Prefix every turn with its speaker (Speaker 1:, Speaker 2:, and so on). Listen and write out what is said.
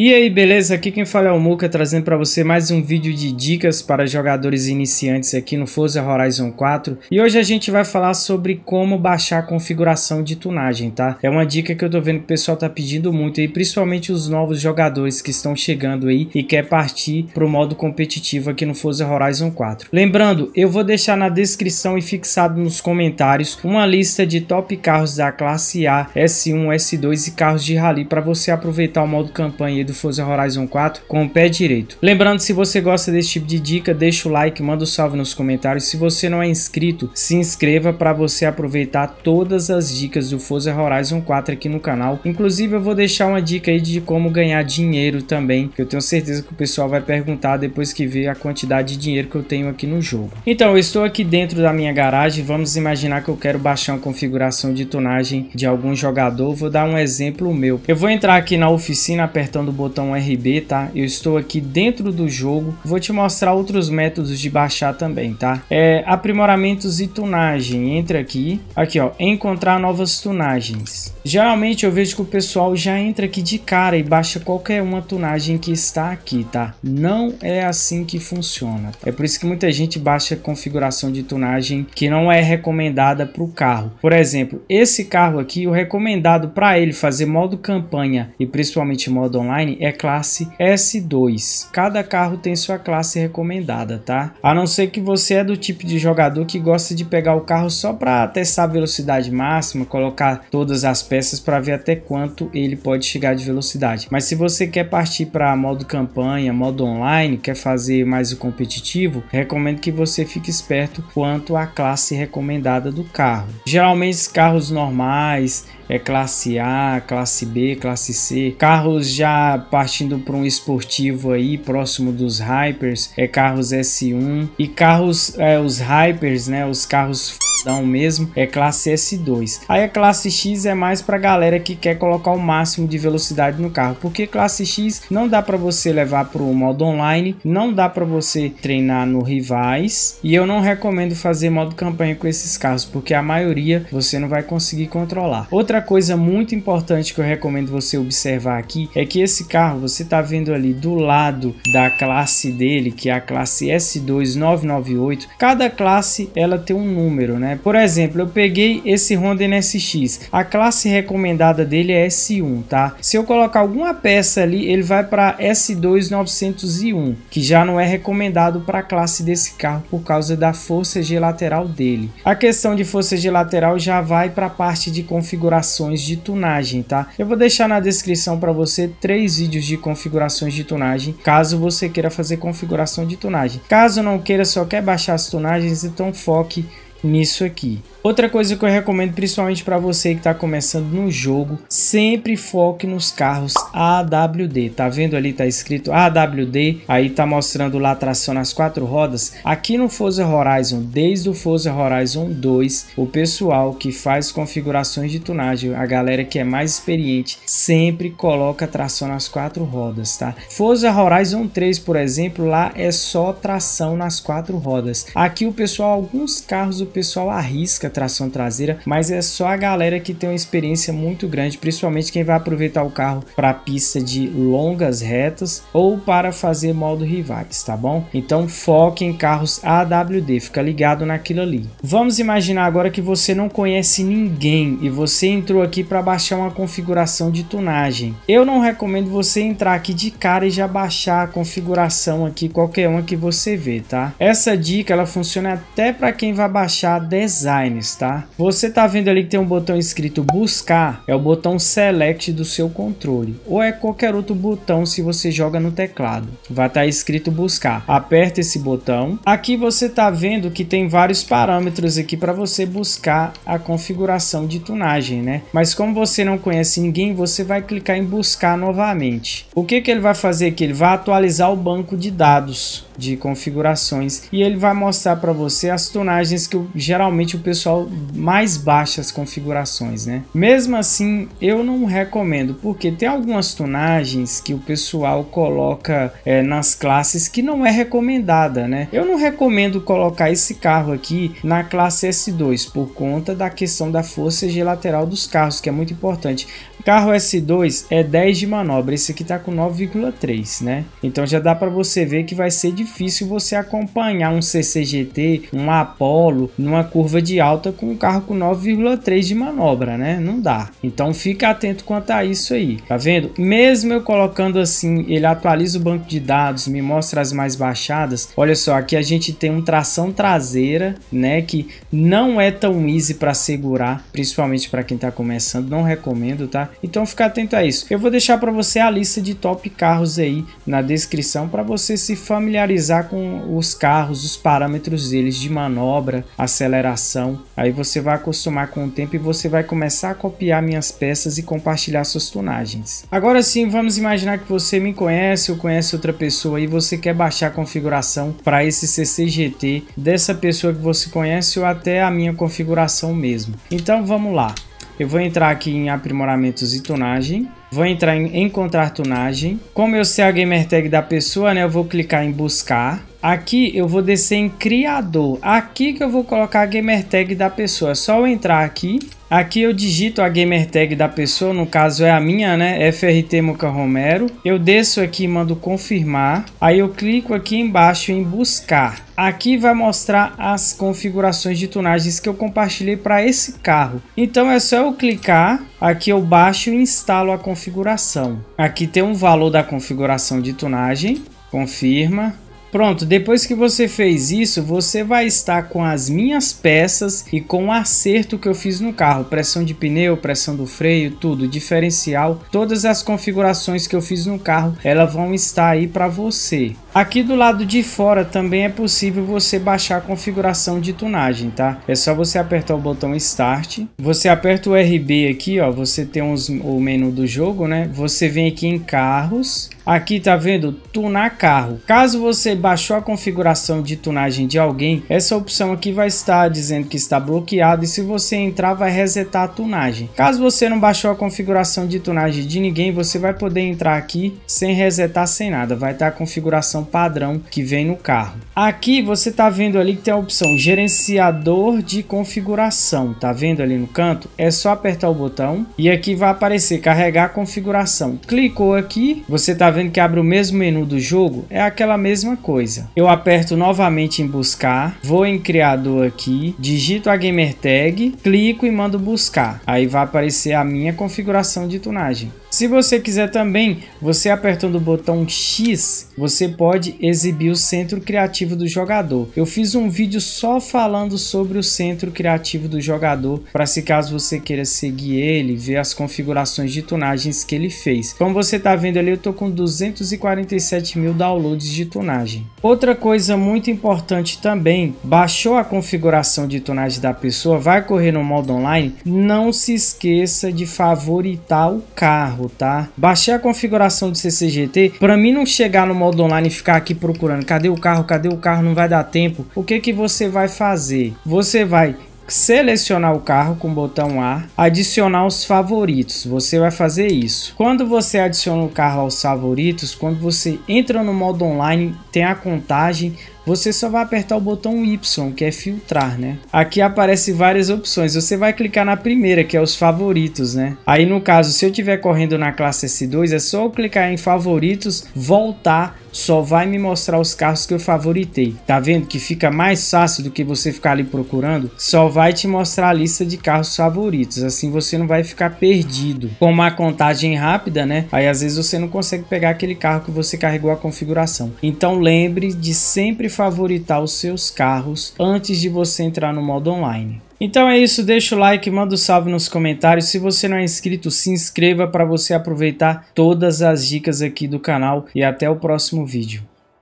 Speaker 1: E aí, beleza? Aqui quem fala é o Muca, trazendo para você mais um vídeo de dicas para jogadores iniciantes aqui no Forza Horizon 4. E hoje a gente vai falar sobre como baixar a configuração de tunagem, tá? É uma dica que eu tô vendo que o pessoal tá pedindo muito aí, principalmente os novos jogadores que estão chegando aí e quer partir pro modo competitivo aqui no Forza Horizon 4. Lembrando, eu vou deixar na descrição e fixado nos comentários uma lista de top carros da classe A, S1, S2 e carros de rally para você aproveitar o modo campanha do Forza Horizon 4 com o pé direito. Lembrando, se você gosta desse tipo de dica, deixa o like, manda um salve nos comentários. Se você não é inscrito, se inscreva para você aproveitar todas as dicas do Forza Horizon 4 aqui no canal. Inclusive, eu vou deixar uma dica aí de como ganhar dinheiro também, que eu tenho certeza que o pessoal vai perguntar depois que ver a quantidade de dinheiro que eu tenho aqui no jogo. Então, eu estou aqui dentro da minha garagem, vamos imaginar que eu quero baixar uma configuração de tonagem de algum jogador, vou dar um exemplo meu. Eu vou entrar aqui na oficina apertando o botão RB, tá? Eu estou aqui dentro do jogo. Vou te mostrar outros métodos de baixar também, tá? É, aprimoramentos e tunagem. Entra aqui. Aqui, ó. Encontrar novas tunagens. Geralmente eu vejo que o pessoal já entra aqui de cara e baixa qualquer uma tunagem que está aqui, tá? Não é assim que funciona. Tá? É por isso que muita gente baixa configuração de tunagem que não é recomendada para o carro. Por exemplo, esse carro aqui, o recomendado para ele fazer modo campanha e principalmente modo online Line é classe S2. Cada carro tem sua classe recomendada, tá? A não ser que você é do tipo de jogador que gosta de pegar o carro só para testar a velocidade máxima, colocar todas as peças para ver até quanto ele pode chegar de velocidade. Mas se você quer partir para modo campanha, modo online, quer fazer mais o competitivo, recomendo que você fique esperto quanto à classe recomendada do carro. Geralmente carros normais, é classe A, classe B, classe C, carros já partindo para um esportivo aí próximo dos hypers, é carros S1 e carros é, os hypers, né, os carros classão mesmo é classe S2. Aí a classe X é mais para galera que quer colocar o máximo de velocidade no carro, porque classe X não dá para você levar para o modo online, não dá para você treinar no rivais e eu não recomendo fazer modo campanha com esses carros, porque a maioria você não vai conseguir controlar. Outra coisa muito importante que eu recomendo você observar aqui é que esse carro você está vendo ali do lado da classe dele, que é a classe S2998, cada classe ela tem um número, né? né? Por exemplo, eu peguei esse Honda NSX. A classe recomendada dele é S1, tá? Se eu colocar alguma peça ali, ele vai para S2901, que já não é recomendado para a classe desse carro por causa da força G lateral dele. A questão de força G lateral já vai para a parte de configurações de tunagem, tá? Eu vou deixar na descrição para você três vídeos de configurações de tunagem, caso você queira fazer configuração de tunagem. Caso não queira, só quer baixar as tunagens, então foque nisso aqui Outra coisa que eu recomendo, principalmente para você que está começando no jogo, sempre foque nos carros AWD. Tá vendo ali, tá escrito AWD, aí tá mostrando lá tração nas quatro rodas. Aqui no Forza Horizon, desde o Forza Horizon 2, o pessoal que faz configurações de tunagem, a galera que é mais experiente, sempre coloca tração nas quatro rodas, tá? Forza Horizon 3, por exemplo, lá é só tração nas quatro rodas. Aqui o pessoal, alguns carros o pessoal arrisca a tração traseira, mas é só a galera que tem uma experiência muito grande, principalmente quem vai aproveitar o carro para pista de longas retas ou para fazer modo rivais, tá bom? Então foque em carros AWD, fica ligado naquilo ali. Vamos imaginar agora que você não conhece ninguém e você entrou aqui para baixar uma configuração de tunagem. Eu não recomendo você entrar aqui de cara e já baixar a configuração aqui, qualquer uma que você vê, tá? Essa dica ela funciona até para quem vai baixar design tá? Você tá vendo ali que tem um botão escrito buscar, é o botão select do seu controle, ou é qualquer outro botão se você joga no teclado. Vai estar tá escrito buscar. Aperta esse botão. Aqui você tá vendo que tem vários parâmetros aqui para você buscar a configuração de tunagem, né? Mas como você não conhece ninguém, você vai clicar em buscar novamente. O que que ele vai fazer aqui? Ele vai atualizar o banco de dados de configurações e ele vai mostrar para você as tunagens que geralmente o pessoal mais baixas configurações, né? Mesmo assim, eu não recomendo, porque tem algumas tunagens que o pessoal coloca é, nas classes que não é recomendada, né? Eu não recomendo colocar esse carro aqui na classe S2 por conta da questão da força G lateral dos carros, que é muito importante. Carro S2 é 10 de manobra, esse aqui tá com 9,3, né? Então já dá para você ver que vai ser difícil você acompanhar um CCGT, um Apollo, numa curva de alta com um carro com 9,3 de manobra, né? Não dá. Então fica atento quanto a isso aí, tá vendo? Mesmo eu colocando assim, ele atualiza o banco de dados, me mostra as mais baixadas. Olha só, aqui a gente tem um tração traseira, né? Que não é tão easy para segurar, principalmente para quem tá começando, não recomendo, tá? Então fica atento a isso. Eu vou deixar para você a lista de top carros aí na descrição para você se familiarizar com os carros, os parâmetros deles de manobra, aceleração. Aí você vai acostumar com o tempo e você vai começar a copiar minhas peças e compartilhar suas tunagens. Agora sim, vamos imaginar que você me conhece ou conhece outra pessoa e você quer baixar a configuração para esse CCGT dessa pessoa que você conhece ou até a minha configuração mesmo. Então vamos lá. Eu vou entrar aqui em aprimoramentos e tunagem. Vou entrar em encontrar tunagem. Como eu sei a gamer tag da pessoa, né? Eu vou clicar em buscar. Aqui eu vou descer em criador. Aqui que eu vou colocar a gamer tag da pessoa. É só eu entrar aqui. Aqui eu digito a gamer tag da pessoa, no caso é a minha, né? FRT Muca Romero. Eu desço aqui e mando confirmar. Aí eu clico aqui embaixo em buscar. Aqui vai mostrar as configurações de tunagens que eu compartilhei para esse carro. Então é só eu clicar, aqui eu baixo e instalo a configuração. Aqui tem um valor da configuração de tunagem. Confirma. Pronto, depois que você fez isso, você vai estar com as minhas peças e com o acerto que eu fiz no carro, pressão de pneu, pressão do freio, tudo, diferencial, todas as configurações que eu fiz no carro, elas vão estar aí para você. Aqui do lado de fora também é possível você baixar a configuração de tunagem, tá? É só você apertar o botão Start, você aperta o RB aqui, ó, você tem os o menu do jogo, né? Você vem aqui em Carros, aqui tá vendo Tunar Carro. Caso você baixou a configuração de tunagem de alguém, essa opção aqui vai estar dizendo que está bloqueado e se você entrar vai resetar a tunagem. Caso você não baixou a configuração de tunagem de ninguém, você vai poder entrar aqui sem resetar, sem nada, vai estar tá a configuração padrão que vem no carro. Aqui você está vendo ali que tem a opção gerenciador de configuração, tá vendo ali no canto? É só apertar o botão e aqui vai aparecer carregar configuração. Clicou aqui, você está vendo que abre o mesmo menu do jogo, é aquela mesma coisa. Eu aperto novamente em buscar, vou em criador aqui, digito a gamer tag, clico e mando buscar. Aí vai aparecer a minha configuração de tunagem. Se você quiser também, você apertando o botão X, você pode exibir o centro criativo do jogador. Eu fiz um vídeo só falando sobre o centro criativo do jogador, para se caso você queira seguir ele, ver as configurações de tunagens que ele fez. Como você está vendo ali, eu estou com 247 mil downloads de tunagem. Outra coisa muito importante também, baixou a configuração de tunagem da pessoa, vai correr no modo online, não se esqueça de favoritar o carro voltar. Baixei a configuração do CCGT para mim não chegar no modo online e ficar aqui procurando cadê o carro, cadê o carro, não vai dar tempo. O que que você vai fazer? Você vai selecionar o carro com o botão A, adicionar os favoritos. Você vai fazer isso. Quando você adiciona o carro aos favoritos, quando você entra no modo online, tem a contagem você só vai apertar o botão Y, que é filtrar, né? Aqui aparece várias opções. Você vai clicar na primeira, que é os favoritos, né? Aí no caso, se eu estiver correndo na classe S2, é só eu clicar em favoritos, voltar só vai me mostrar os carros que eu favoritei. Tá vendo que fica mais fácil do que você ficar ali procurando? Só vai te mostrar a lista de carros favoritos, assim você não vai ficar perdido. Com uma contagem é rápida, né? Aí às vezes você não consegue pegar aquele carro que você carregou a configuração. Então lembre de sempre favoritar os seus carros antes de você entrar no modo online. Então é isso, deixa o like, manda o um salve nos comentários. Se você não é inscrito, se inscreva para você aproveitar todas as dicas aqui do canal e até o próximo vídeo.